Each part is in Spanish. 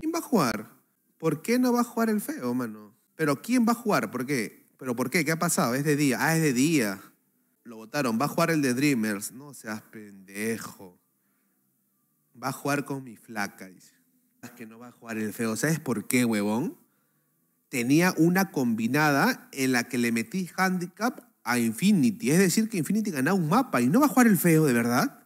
¿Quién va a jugar? ¿Por qué no va a jugar el feo, mano? Pero ¿quién va a jugar? ¿Por qué? ¿Pero por qué? ¿Qué ha pasado? Es de día. Ah, es de día. Lo votaron. Va a jugar el de Dreamers. No seas pendejo. Va a jugar con mi flaca, dice. Es que no va a jugar el feo. ¿Sabes por qué, huevón? Tenía una combinada en la que le metí handicap a Infinity. Es decir, que Infinity ganaba un mapa y no va a jugar el feo, de verdad.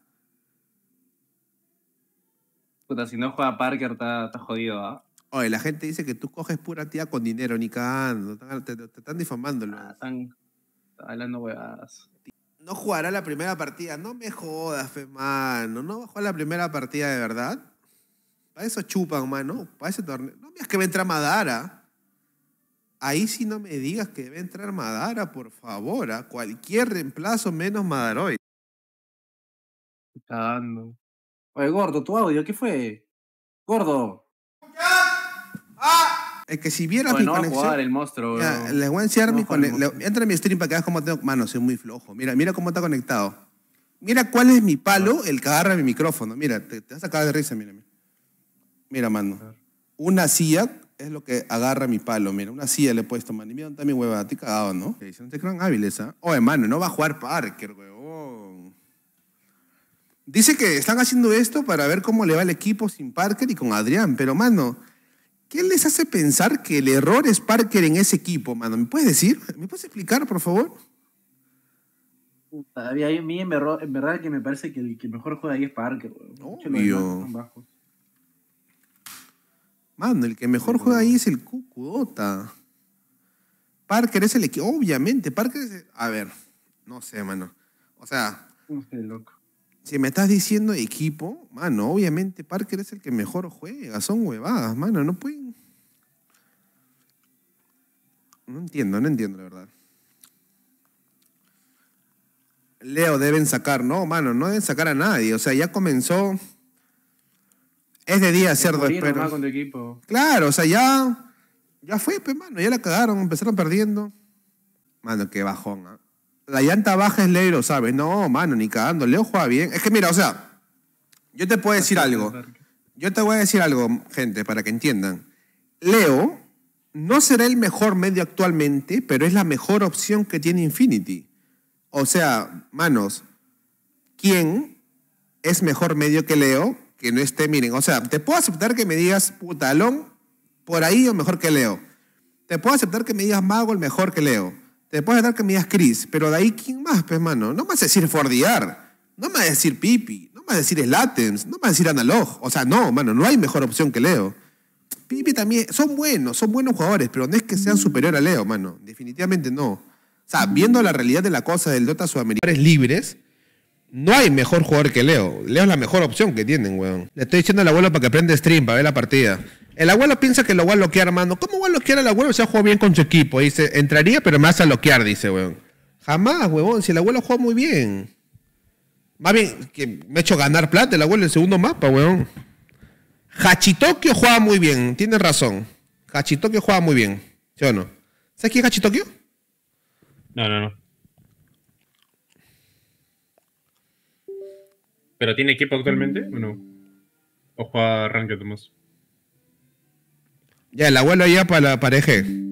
Puta, si no juega Parker, está, jodido, ¿ah? Oye, la gente dice que tú coges pura tía con dinero, ni cagando. Te, están difamando. Ah, están hablando huevadas. No jugará la primera partida. No me jodas, fe, mano. No va a jugar la primera partida de verdad. Para eso chupan, mano. Para ese torneo. No me que va a entrar Madara. Ahí sí no me digas que debe entrar Madara, por favor. A ¿ah? cualquier reemplazo menos Madaroy. dando. Oye, gordo, tu audio, ¿qué fue? Gordo. Es que si vieras mi no conexión. jugar el monstruo, ya, les voy a enseñar mi conexión. Entra en mi stream para que veas cómo tengo. Mano, soy muy flojo. Mira, mira cómo está conectado. Mira cuál es mi palo, el que agarra mi micrófono. Mira, te, vas a sacar de risa, mira. Mira, mano. Una silla es lo que agarra mi palo. Mira, una silla le he puesto, mano. Y mira dónde está mi huevada. cagado, ¿no? Que dicen, no te hábiles, ¿ah? ¿eh? Oye, mano, no va a jugar Parker, huevón. Dice que están haciendo esto para ver cómo le va el equipo sin Parker y con Adrián, pero mano, ¿qué les hace pensar que el error es Parker en ese equipo, mano? ¿Me puedes decir? ¿Me puedes explicar, por favor? Todavía a mí en verdad, que me parece que el que mejor juega ahí es Parker. Obvio. Mano, el que mejor juega ahí es el cucuota. Parker es el equipo. Obviamente, Parker es. El... A ver, no sé, mano. O sea. No sé, loco. Si me estás diciendo equipo, mano, obviamente Parker es el que mejor juega. Son huevadas, mano. No pueden. No entiendo, no entiendo, la verdad. Leo deben sacar. No, mano, no deben sacar a nadie. O sea, ya comenzó. Es de día cerdo, espero. Claro, o sea, ya. Ya fue, pues, mano. Ya la cagaron, empezaron perdiendo. Mano, qué bajón, ¿eh? la llanta baja es Leiro, ¿sabes? No, mano, ni cagando. Leo juega bien. Es que mira, o sea, yo te puedo decir algo. Yo te voy a decir algo, gente, para que entiendan. Leo no será el mejor medio actualmente, pero es la mejor opción que tiene Infinity. O sea, manos, ¿quién es mejor medio que Leo que no esté, miren, o sea, te puedo aceptar que me digas putalón por ahí o mejor que Leo. Te puedo aceptar que me digas mago el mejor que Leo. Te puedes dar que me digas Chris, pero de ahí, ¿quién más, pues, mano? No me vas a decir Fordiar, no me vas a decir Pipi, no me vas a decir Slatens, no me vas a decir Analog. O sea, no, mano, no hay mejor opción que Leo. Pipi también, son buenos, son buenos jugadores, pero no es que sean superior a Leo, mano. Definitivamente no. O sea, viendo la realidad de la cosa del Dota Sudamericano, libres, no hay mejor jugador que Leo. Leo es la mejor opción que tienen, weón. Le estoy diciendo la abuelo para que aprenda stream, para ver la partida. El abuelo piensa que lo va a loquear, mano. ¿Cómo va a loquear al abuelo si ha jugado bien con su equipo? Dice, entraría, pero me vas a loquear, dice, weón. Jamás, weón. Si el abuelo juega muy bien. Más bien, que me ha hecho ganar plata el abuelo en el segundo mapa, weón. Hachitokio juega muy bien, tienes razón. Hachitokio juega muy bien, ¿sí o no? ¿Sabes quién es Hachitokio? No, no, no. ¿Pero tiene equipo actualmente o no? ¿O juega Ranked más? Ya, el abuelo ya para la pareja.